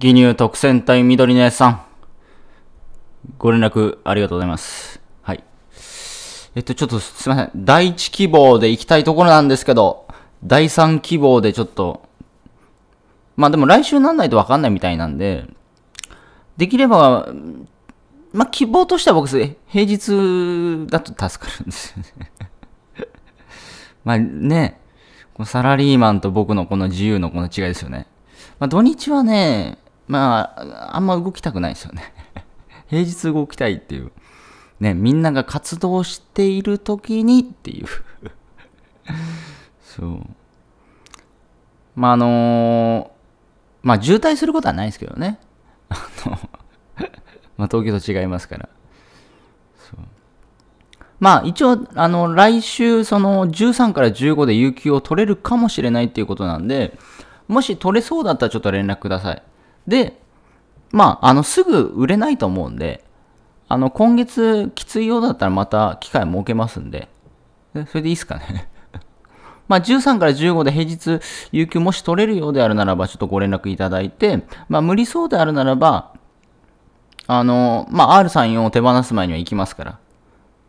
義乳特選隊緑のやさん。ご連絡ありがとうございます。はい。えっと、ちょっとすいません。第1希望で行きたいところなんですけど、第3希望でちょっと、まあでも来週なんないとわかんないみたいなんで、できれば、まあ希望としては僕、平日だと助かるんですよね。まあね、サラリーマンと僕のこの自由のこの違いですよね。まあ、土日はね、まあ、あんま動きたくないですよね。平日動きたいっていう。ね、みんなが活動している時にっていう そう。まあ、あのー、まあ、渋滞することはないですけどね。あの まあ、東京と違いますから。まあ一応、あの、来週、その13から15で有給を取れるかもしれないっていうことなんで、もし取れそうだったらちょっと連絡ください。で、まあ、あの、すぐ売れないと思うんで、あの、今月きついようだったらまた機会設けますんで、それでいいっすかね まあ、13から15で平日、有給もし取れるようであるならば、ちょっとご連絡いただいて、まあ、無理そうであるならば、あの、まあ、R34 を手放す前には行きますから。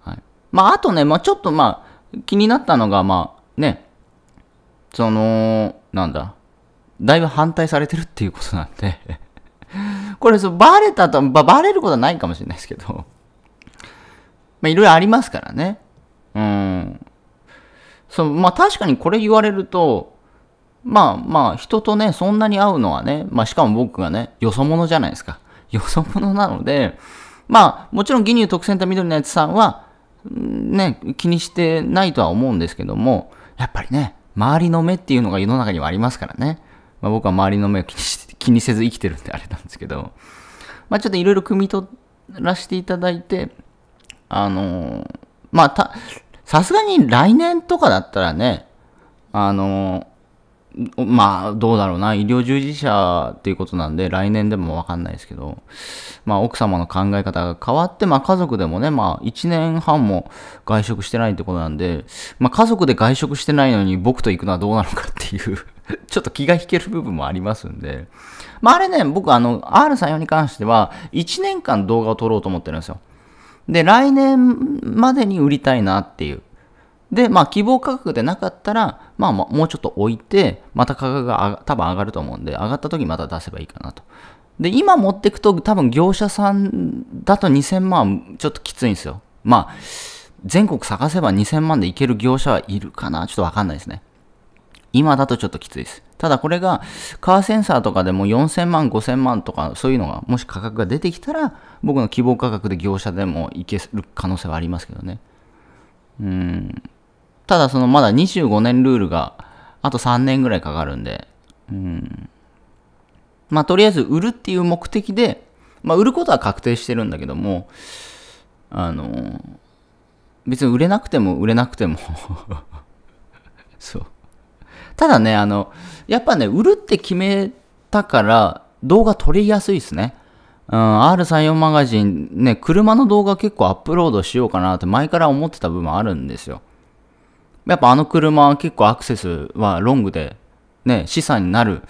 はい。まあ、あとね、まあ、ちょっとまあ、気になったのが、まあ、ね、その、なんだ、だいぶ反対されてるっていうことなんで これそう、バレたと、ば、ばれることはないかもしれないですけどまあ、いろいろありますからね。うん。そう、まあ、確かにこれ言われると、まあまあ、人とね、そんなに会うのはね、まあ、しかも僕がね、よそ者じゃないですか。よそ者なので、まあ、もちろん、義乳特選と緑のやつさんは、ね、気にしてないとは思うんですけども、やっぱりね、周りの目っていうのが世の中にはありますからね。まあ、僕は周りの目を気にし気にせず生きてるんであれなんですけど、まあ、ちょっといろいろ汲み取らせていただいて、あのー、まあ、た、さすがに来年とかだったらね、あのー、まあ、どうだろうな、医療従事者っていうことなんで、来年でもわかんないですけど、まあ、奥様の考え方が変わって、まあ、家族でもね、まあ、1年半も外食してないってことなんで、まあ、家族で外食してないのに僕と行くのはどうなのかっていう ちょっと気が引ける部分もありますんで。まあ、あれね、僕、あの、R34 に関しては、1年間動画を撮ろうと思ってるんですよ。で、来年までに売りたいなっていう。で、まあ、希望価格でなかったら、まあ、もうちょっと置いて、また価格が多分上がると思うんで、上がった時また出せばいいかなと。で、今持っていくと多分業者さんだと2000万ちょっときついんですよ。まあ、全国探せば2000万でいける業者はいるかなちょっとわかんないですね。今だとちょっときついです。ただこれが、カーセンサーとかでも4000万、5000万とか、そういうのが、もし価格が出てきたら、僕の希望価格で業者でもいける可能性はありますけどね。うん。ただそのまだ25年ルールが、あと3年ぐらいかかるんで、うん。まあとりあえず売るっていう目的で、まあ売ることは確定してるんだけども、あの、別に売れなくても売れなくても そう。ただね、あの、やっぱね、売るって決めたから、動画撮りやすいですね。うん、R34 マガジン、ね、車の動画結構アップロードしようかなって前から思ってた部分あるんですよ。やっぱあの車は結構アクセスはロングで、ね、資産になる、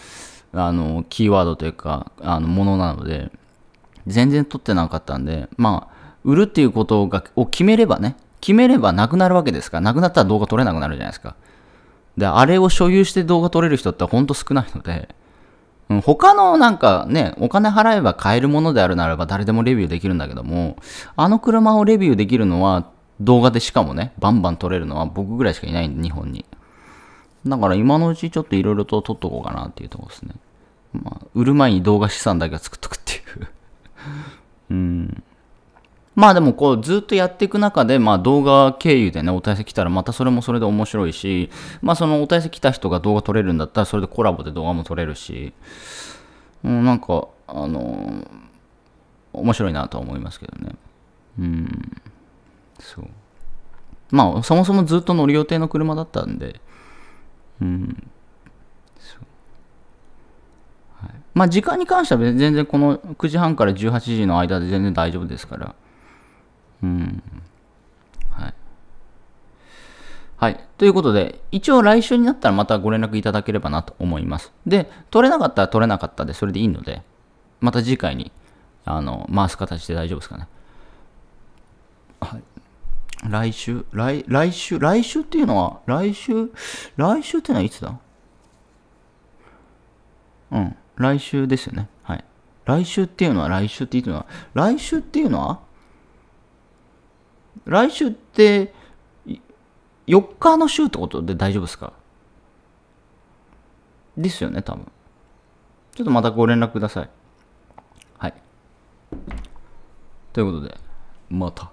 あの、キーワードというか、あの、ものなので、全然撮ってなかったんで、まあ、売るっていうことがを決めればね、決めればなくなるわけですから、なくなったら動画撮れなくなるじゃないですか。で、あれを所有して動画撮れる人ってほんと少ないので、うん、他のなんかね、お金払えば買えるものであるならば誰でもレビューできるんだけども、あの車をレビューできるのは動画でしかもね、バンバン撮れるのは僕ぐらいしかいないんで、日本に。だから今のうちちょっといろいろと撮っとこうかなっていうとこですね。まあ、売る前に動画資産だけは作っとくっていう うん。まあでもこうずっとやっていく中で、まあ動画経由でね、お問いせ来たらまたそれもそれで面白いし、まあそのお問いせ来た人が動画撮れるんだったらそれでコラボで動画も撮れるし、うん、なんか、あのー、面白いなとは思いますけどね。うん。そう。まあそもそもずっと乗る予定の車だったんで、うん。はい、まあ時間に関しては全然この9時半から18時の間で全然大丈夫ですから。うん。はい。はい。ということで、一応来週になったらまたご連絡いただければなと思います。で、取れなかったら取れなかったで、それでいいので、また次回に、あの、回す形で大丈夫ですかね。はい。来週、来、来週、来週っていうのは、来週、来週っていうのはいつだうん、来週ですよね。はい。来週っていうのは、来週っていうのは、来週っていうのは、来週って4日の週ってことで大丈夫ですかですよね、多分。ちょっとまたご連絡ください。はい。ということで、また。